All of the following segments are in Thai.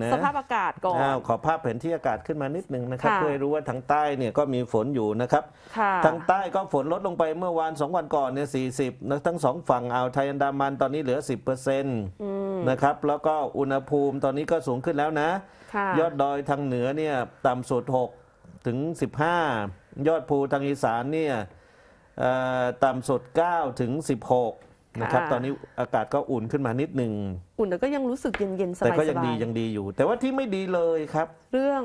นะสภาพอากาศก่อนอขอภาพแผนที่อากาศขึ้นมานิดหนึ่งนะครับ เพื่อรู้ว่าทางใต้เนี่ยก็มีฝนอยู่นะครับ ทางใต้ก็ฝนลดลงไปเมื่อวานสองวันก่อนเนี่ยสี่สิบทั้งสองฝั่งอ่าวไทยอันดามันตอนนี้เหลือสิบเปอร์เซ็นต์นะครับ แล้วก็อุณหภูมิตอนนี้ก็สูงขึ้นแล้วนะ ยอดดอยทางเหนือเนี่ยต่ำสุดหกถึงสิบห้ายอดภูทางอีสานเนี่ยต่ำสุดเก้าถึงสิบหกนะครับ ตอนนี้อากาศก็อุ่นขึ้นมานิดหนึ่งอุ่นแต่ก็ยังรู้สึกเย็นเย็นสบายแต่ก็ยังดียังดีอยู่ แต่ว่าที่ไม่ดีเลยครับ เรื่อง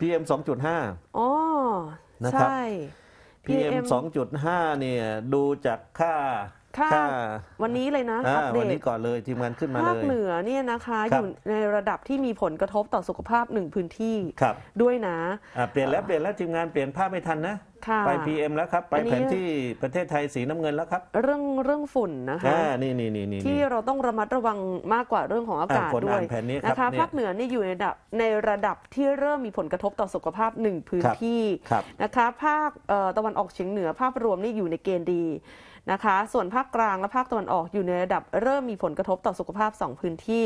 PM 2.5อ๋อนะครับ PM 2.5 เนี่ย ดูจากค่าค่าวันนี้เลยนะอัปเดวันนี้ก่อนเลยทีมงานขึ้นมาเลยภาคเหนือเนี่ยนะคะคอยู่ในระดับที่มีผลกระทบต่อสุขภาพหนึ่งพื้นที่ครับด้วยนะเปลี่ยนแล้วเปลี่ยนแล้วทีมงานเปลี่ยนภาพไม่ทันนะไปพีเอ็มแล้วครับไปนนแผนที่ประเทศไทยสีน้ำเงินแล้วครับ เรื่องเรื่องฝุ่นนะคะนี่นี่นี่ที่เราต้องระมัดระวังมากกว่าเรื่องของอากาศด้วยนนนะคะภาคเหนือนี่อยู่ในระดับ ในระดับที่เริ่มมีผลกระทบต่อสุขภาพหนึ่งพื้นที่นะคะ ภาคตะวันออกเฉียงเหนือภาพรวมนี่อยู่ในเกณฑ์ดีนะคะส่วนภาคกลางและภาคตะวันออกอยู่ในระดับเริ่มมีผลกระทบต่อสุขภาพ2พื้นที่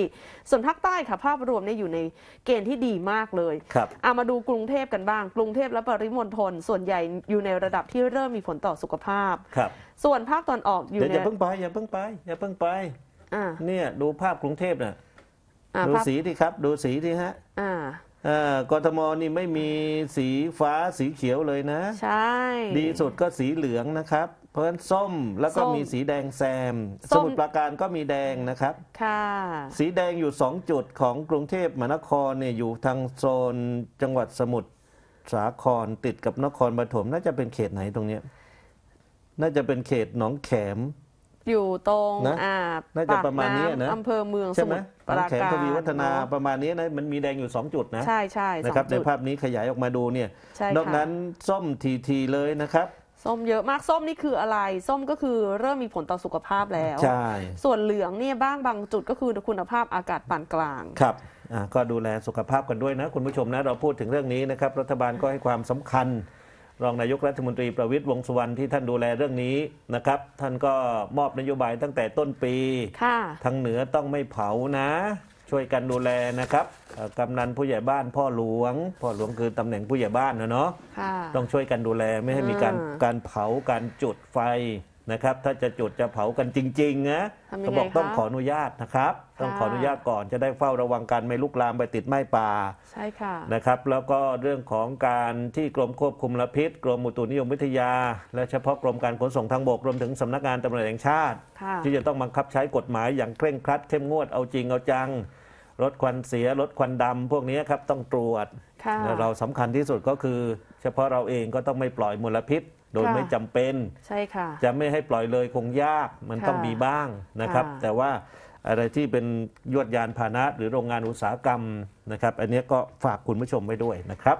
ส่วนภาคใต้ค่ะ ภาพรวมเนี่ยอยู่ในเกณฑ์ที่ดีมากเลยครับเอามาดูกรุงเทพกันบ้าง กรุงเทพและปริมณฑลส่วนใหญ่อยู่ในระดับที่เริ่มมีผลต่อสุขภาพครับ ส่วนภาคตะวันออกอยู่เดี๋ยวอย่าเพิ่งไป อย่าเพิ่งไป อย่าเพิ่งไปอ่าเนี่ยดูภาพกรุงเทพน่ะ่ยดูสีที่ครับดูสีที่ฮะ อ่าอ่กทมนี่ไม่มีสีฟ้าสีเขียวเลยนะใช่ดีสุดก็สีเหลืองนะครับเพร่ะนส้มแล้วก็มีสีแดงแซม สมุทรปราการก็มีแดงนะครับ ค่ะ สีแดงอยู่2จุดของกรุงเทพมหานครเนี่ยอยู่ทางโซนจังหวัดสมุทรสาครติดกับนครปฐมน่าจะเป็นเขตไหนตรงเนี้ยน่าจะเป็นเขตหนองแขม อยู่ตรงนะอ่าน่าจะประมาณนี้นะอำเภอเมืองสมุทรปราการทวีวัฒนาประมาณนี้นะมันมีแดงอยู่ 2 จุดนะใช่ใช่นะครับ ในภาพนี้ขยายออกมาดูเนี่ยนอกนั้นส้มทีทีๆเลยนะครับส้มเยอะมากส้มนี่คืออะไรส้มก็คือเริ่มมีผลต่อสุขภาพแล้วใช่ส่วนเหลืองเนี่ยบ้าง บางจุดก็คือคุณภาพอากาศปานกลางครับอ่าก็ดูแลสุขภาพกันด้วยนะ คุณผู้ชมนะเราพูดถึงเรื่องนี้นะครับ รัฐบาลก็ให้ความสำคัญรองนายกรัฐมนตรีประวิตยวงสุวรรณที่ท่านดูแลเรื่องนี้นะครับ ท่านก็มอบนโยบายตั้งแต่ต้นปีค่ะทางเหนือต้องไม่เผานะ ช่วยกันดูแลนะครับกำนันผู้ใหญ่บ้านพ่อหลวงพ่อหลวงคือตำแหน่งผู้ใหญ่บ้านนะเนาะต้องช่วยกันดูแลไม่ให้มีการการเผาการจุดไฟนะครับถ้าจะจุดจะเผากันจริงๆนะเขาบอกต้องขออนุญาตนะครับต้องขออนุญาตก่อนจะได้เฝ้าระวังการไม่ลุกลามไปติดไม้ป่าใช่ค่ะนะครับแล้วก็เรื่องของการที่กรมควบคุมมลพิษกรมอุตุนิยมวิทยา และเฉพาะกรมการขนส่งทางบกรวมถึงสำนักงานตำรวจแห่งชาติ ที่จะต้องบังคับใช้กฎหมายอย่างเคร่งครัดเข้มงวดเอาจริงเอาจังรถควันเสีย รถควันดำพวกนี้ครับต้องตรวจ เราสำคัญที่สุดก็คือ เฉพาะเราเองก็ต้องไม่ปล่อยมลพิษ โดยไม่จำเป็นใช่ค่ะ จะไม่ให้ปล่อยเลยคงยากมันต้องมีบ้างนะครับ แต่ว่าอะไรที่เป็นยวดยานพาหนะหรือโรงงานอุตสาหกรรมนะครับ อันนี้ก็ฝากคุณผู้ชมไว้ด้วยนะครับ